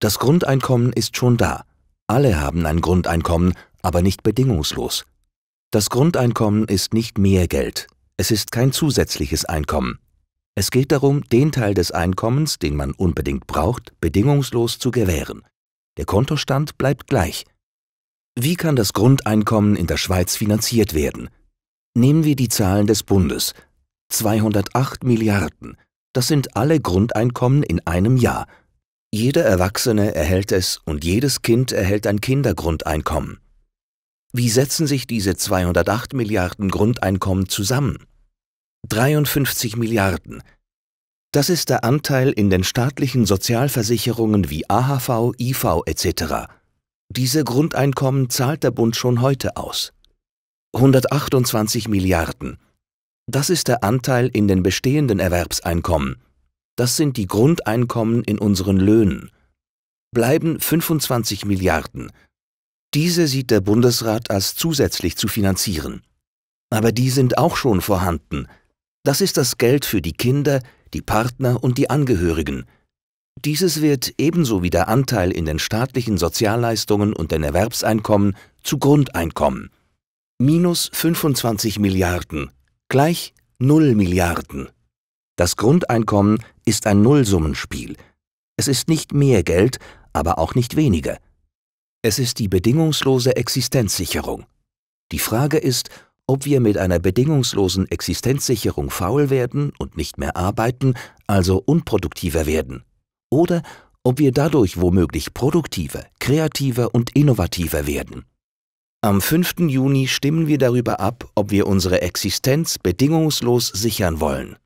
Das Grundeinkommen ist schon da. Alle haben ein Grundeinkommen, aber nicht bedingungslos. Das Grundeinkommen ist nicht mehr Geld. Es ist kein zusätzliches Einkommen. Es geht darum, den Teil des Einkommens, den man unbedingt braucht, bedingungslos zu gewähren. Der Kontostand bleibt gleich. Wie kann das Grundeinkommen in der Schweiz finanziert werden? Nehmen wir die Zahlen des Bundes. 208 Milliarden. Das sind alle Grundeinkommen in einem Jahr – jeder Erwachsene erhält es und jedes Kind erhält ein Kindergrundeinkommen. Wie setzen sich diese 208 Milliarden Grundeinkommen zusammen? 53 Milliarden. Das ist der Anteil in den staatlichen Sozialversicherungen wie AHV, IV etc. Diese Grundeinkommen zahlt der Bund schon heute aus. 128 Milliarden. Das ist der Anteil in den bestehenden Erwerbseinkommen das sind die Grundeinkommen in unseren Löhnen. Bleiben 25 Milliarden. Diese sieht der Bundesrat als zusätzlich zu finanzieren. Aber die sind auch schon vorhanden. Das ist das Geld für die Kinder, die Partner und die Angehörigen. Dieses wird ebenso wie der Anteil in den staatlichen Sozialleistungen und den Erwerbseinkommen zu Grundeinkommen. Minus 25 Milliarden gleich 0 Milliarden. Das Grundeinkommen ist ein Nullsummenspiel. Es ist nicht mehr Geld, aber auch nicht weniger. Es ist die bedingungslose Existenzsicherung. Die Frage ist, ob wir mit einer bedingungslosen Existenzsicherung faul werden und nicht mehr arbeiten, also unproduktiver werden, oder ob wir dadurch womöglich produktiver, kreativer und innovativer werden. Am 5. Juni stimmen wir darüber ab, ob wir unsere Existenz bedingungslos sichern wollen.